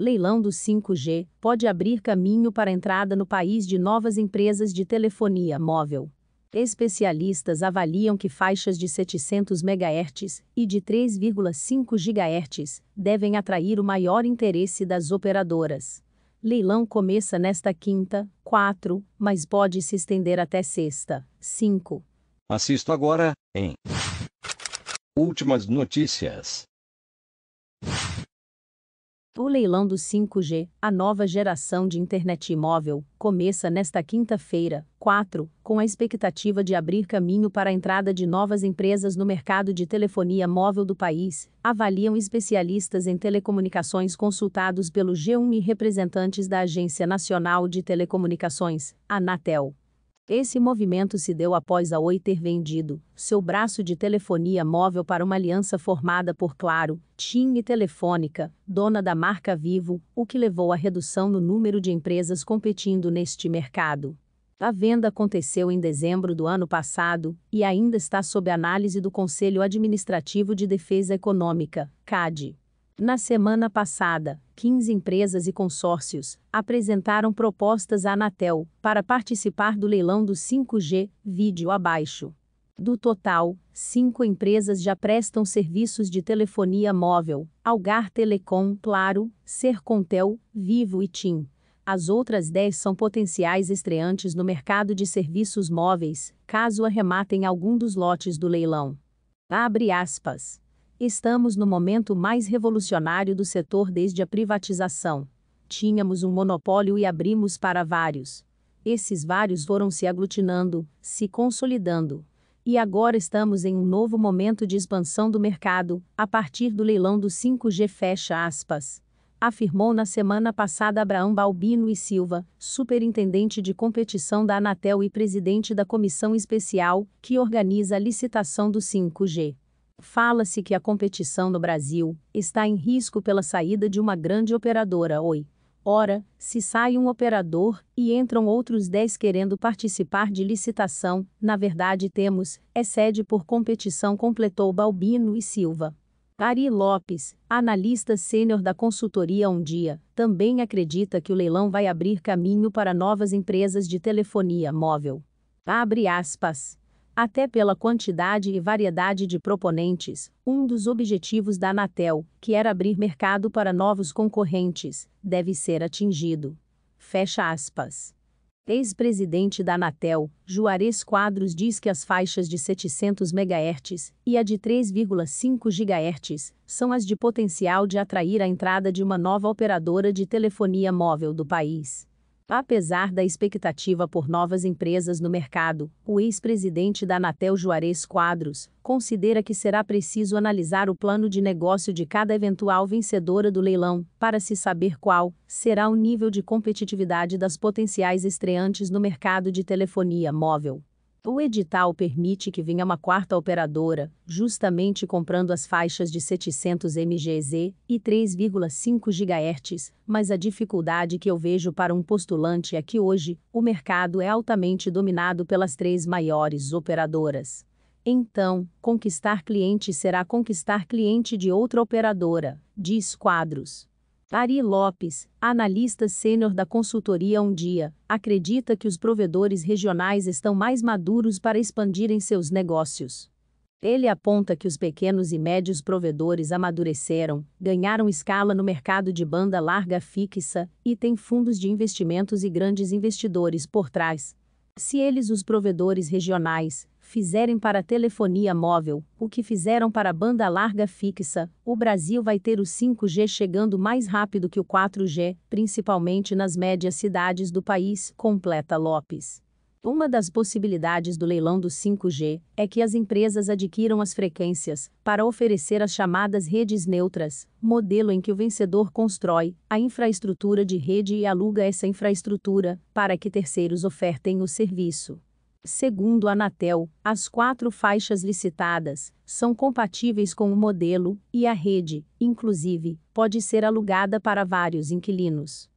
leilão do 5G, pode abrir caminho para a entrada no país de novas empresas de telefonia móvel. Especialistas avaliam que faixas de 700 MHz e de 3,5 GHz devem atrair o maior interesse das operadoras. Leilão começa nesta quinta, 4, mas pode se estender até sexta, 5. Assisto agora, em Últimas notícias. O leilão do 5G, a nova geração de internet móvel, começa nesta quinta-feira, 4, com a expectativa de abrir caminho para a entrada de novas empresas no mercado de telefonia móvel do país, avaliam especialistas em telecomunicações consultados pelo G1 e representantes da Agência Nacional de Telecomunicações, Anatel. Esse movimento se deu após a Oi ter vendido seu braço de telefonia móvel para uma aliança formada por Claro, TIM e Telefônica, dona da marca Vivo, o que levou à redução no número de empresas competindo neste mercado. A venda aconteceu em dezembro do ano passado e ainda está sob análise do Conselho Administrativo de Defesa Econômica, CAD. Na semana passada, 15 empresas e consórcios apresentaram propostas à Anatel para participar do leilão do 5G, vídeo abaixo. Do total, cinco empresas já prestam serviços de telefonia móvel: Algar Telecom, Claro, Sercontel, Vivo e TIM. As outras 10 são potenciais estreantes no mercado de serviços móveis, caso arrematem algum dos lotes do leilão. Abre aspas. Estamos no momento mais revolucionário do setor desde a privatização. Tínhamos um monopólio e abrimos para vários. Esses vários foram se aglutinando, se consolidando. E agora estamos em um novo momento de expansão do mercado, a partir do leilão do 5G fecha aspas. Afirmou na semana passada Abraão Balbino e Silva, superintendente de competição da Anatel e presidente da comissão especial, que organiza a licitação do 5G fala-se que a competição no Brasil está em risco pela saída de uma grande operadora Oi. Ora, se sai um operador e entram outros 10 querendo participar de licitação, na verdade temos, é sede por competição completou Balbino e Silva. Ari Lopes, analista sênior da consultoria Um Dia, também acredita que o leilão vai abrir caminho para novas empresas de telefonia móvel. Abre aspas até pela quantidade e variedade de proponentes, um dos objetivos da Anatel, que era abrir mercado para novos concorrentes, deve ser atingido. Fecha aspas. Ex-presidente da Anatel, Juarez Quadros diz que as faixas de 700 MHz e a de 3,5 GHz são as de potencial de atrair a entrada de uma nova operadora de telefonia móvel do país. Apesar da expectativa por novas empresas no mercado, o ex-presidente da Anatel Juarez Quadros considera que será preciso analisar o plano de negócio de cada eventual vencedora do leilão para se saber qual será o nível de competitividade das potenciais estreantes no mercado de telefonia móvel. O edital permite que venha uma quarta operadora, justamente comprando as faixas de 700 MGz e 3,5 GHz, mas a dificuldade que eu vejo para um postulante é que hoje, o mercado é altamente dominado pelas três maiores operadoras. Então, conquistar cliente será conquistar cliente de outra operadora, diz Quadros. Ari Lopes, analista sênior da consultoria Um Dia, acredita que os provedores regionais estão mais maduros para expandirem seus negócios. Ele aponta que os pequenos e médios provedores amadureceram, ganharam escala no mercado de banda larga fixa e têm fundos de investimentos e grandes investidores por trás. Se eles, os provedores regionais, fizerem para a telefonia móvel, o que fizeram para a banda larga fixa, o Brasil vai ter o 5G chegando mais rápido que o 4G, principalmente nas médias cidades do país, completa Lopes. Uma das possibilidades do leilão do 5G é que as empresas adquiram as frequências para oferecer as chamadas redes neutras, modelo em que o vencedor constrói a infraestrutura de rede e aluga essa infraestrutura para que terceiros ofertem o serviço. Segundo a Anatel, as quatro faixas licitadas são compatíveis com o modelo e a rede, inclusive, pode ser alugada para vários inquilinos.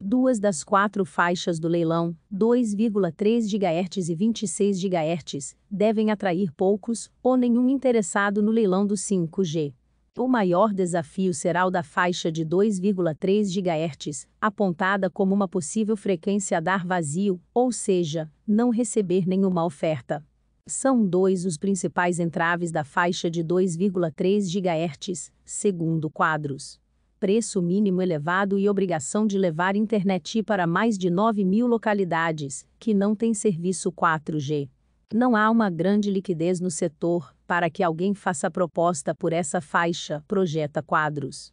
Duas das quatro faixas do leilão, 2,3 GHz e 26 GHz, devem atrair poucos ou nenhum interessado no leilão do 5G. O maior desafio será o da faixa de 2,3 GHz, apontada como uma possível frequência a dar vazio, ou seja, não receber nenhuma oferta. São dois os principais entraves da faixa de 2,3 GHz, segundo quadros. Preço mínimo elevado e obrigação de levar internet para mais de 9 mil localidades, que não têm serviço 4G. Não há uma grande liquidez no setor, para que alguém faça proposta por essa faixa, projeta quadros.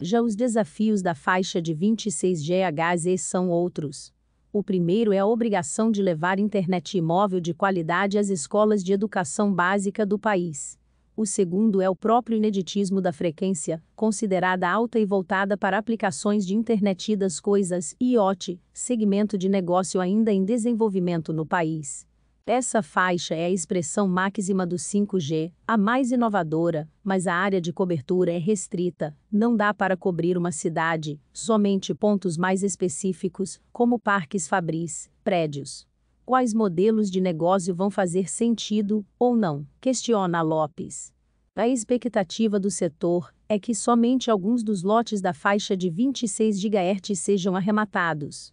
Já os desafios da faixa de 26 GHZ são outros. O primeiro é a obrigação de levar internet imóvel de qualidade às escolas de educação básica do país. O segundo é o próprio ineditismo da frequência, considerada alta e voltada para aplicações de internet das coisas, IoT, segmento de negócio ainda em desenvolvimento no país. Essa faixa é a expressão máxima do 5G, a mais inovadora, mas a área de cobertura é restrita, não dá para cobrir uma cidade, somente pontos mais específicos, como parques fabris, prédios. Quais modelos de negócio vão fazer sentido ou não? Questiona Lopes. A expectativa do setor é que somente alguns dos lotes da faixa de 26 GHz sejam arrematados.